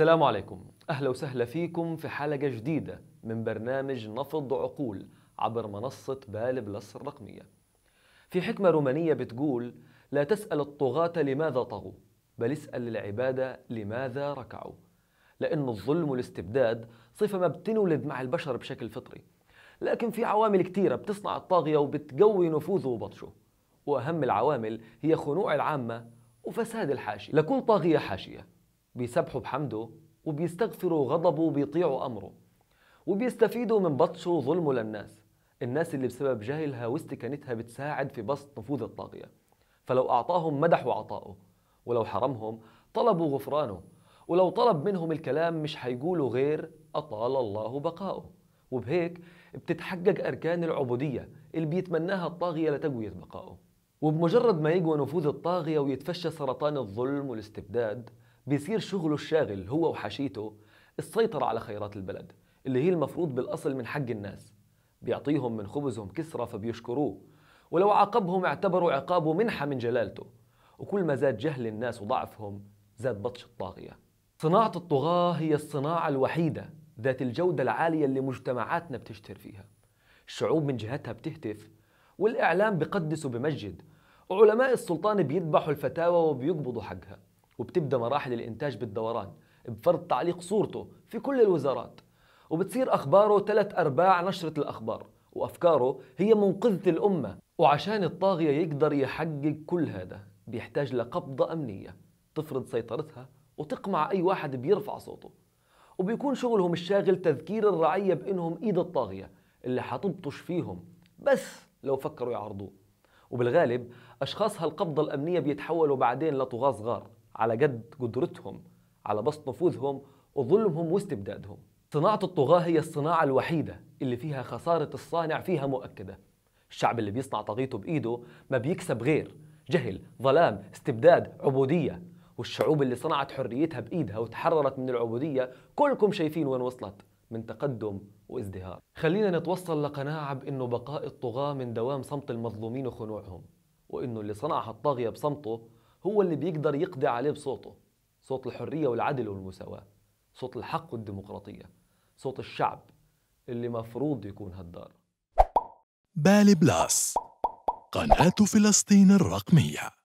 السلام عليكم أهلا وسهلا فيكم في حلقة جديدة من برنامج نفض عقول عبر منصة بال بلس الرقمية في حكمة رومانية بتقول لا تسأل الطغاة لماذا طغوا بل اسأل العبادة لماذا ركعوا لأن الظلم والاستبداد صفة ما بتنولد مع البشر بشكل فطري لكن في عوامل كثيرة بتصنع الطاغية وبتقوي نفوذه وبطشه وأهم العوامل هي خنوع العامة وفساد الحاشية لكل طاغية حاشية بيسبحوا بحمده وبيستغفروا غضبه وبيطيعوا أمره وبيستفيدوا من بطشه وظلمه للناس الناس اللي بسبب جهلها واستكانتها بتساعد في بسط نفوذ الطاغية فلو أعطاهم مدحوا عطاؤه ولو حرمهم طلبوا غفرانه ولو طلب منهم الكلام مش هيقولوا غير أطال الله بقاؤه وبهيك بتتحقق أركان العبودية اللي بيتمناها الطاغية لتقوية بقائه وبمجرد ما يقوى نفوذ الطاغية ويتفشى سرطان الظلم والاستبداد بيصير شغله الشاغل هو وحشيته السيطرة على خيرات البلد اللي هي المفروض بالأصل من حق الناس بيعطيهم من خبزهم كسرة فبيشكروه ولو عاقبهم اعتبروا عقابه منحة من جلالته وكل ما زاد جهل الناس وضعفهم زاد بطش الطاغية صناعة الطغاة هي الصناعة الوحيدة ذات الجودة العالية اللي مجتمعاتنا بتشتهر فيها الشعوب من جهتها بتهتف والإعلام بقدس وبمجد وعلماء السلطان بيذبحوا الفتاوى وبيقبضوا حقها وبتبدا مراحل الانتاج بالدوران بفرض تعليق صورته في كل الوزارات وبتصير اخباره ثلاث ارباع نشره الاخبار وافكاره هي منقذه الامه وعشان الطاغيه يقدر يحقق كل هذا بيحتاج لقبضه امنيه تفرض سيطرتها وتقمع اي واحد بيرفع صوته وبيكون شغلهم الشاغل تذكير الرعيه بانهم ايد الطاغيه اللي حتبطش فيهم بس لو فكروا يعرضوه وبالغالب اشخاص هالقبضه الامنيه بيتحولوا بعدين لطغاه صغار على جد قدرتهم على بسط نفوذهم وظلمهم واستبدادهم صناعة الطغاة هي الصناعة الوحيدة اللي فيها خسارة الصانع فيها مؤكدة الشعب اللي بيصنع طغيته بإيده ما بيكسب غير جهل، ظلام، استبداد، عبودية والشعوب اللي صنعت حريتها بإيدها وتحررت من العبودية كلكم شايفين وين وصلت من تقدم وازدهار خلينا نتوصل لقناعة بأنه بقاء الطغاة من دوام صمت المظلومين وخنوعهم وأنه اللي صنعها الطاغية بصمته هو اللي بيقدر يقضي عليه بصوته صوت الحرية والعدل والمساواة صوت الحق والديمقراطية صوت الشعب اللي مفروض يكون هالدار بالي بلاس قناة فلسطين الرقمية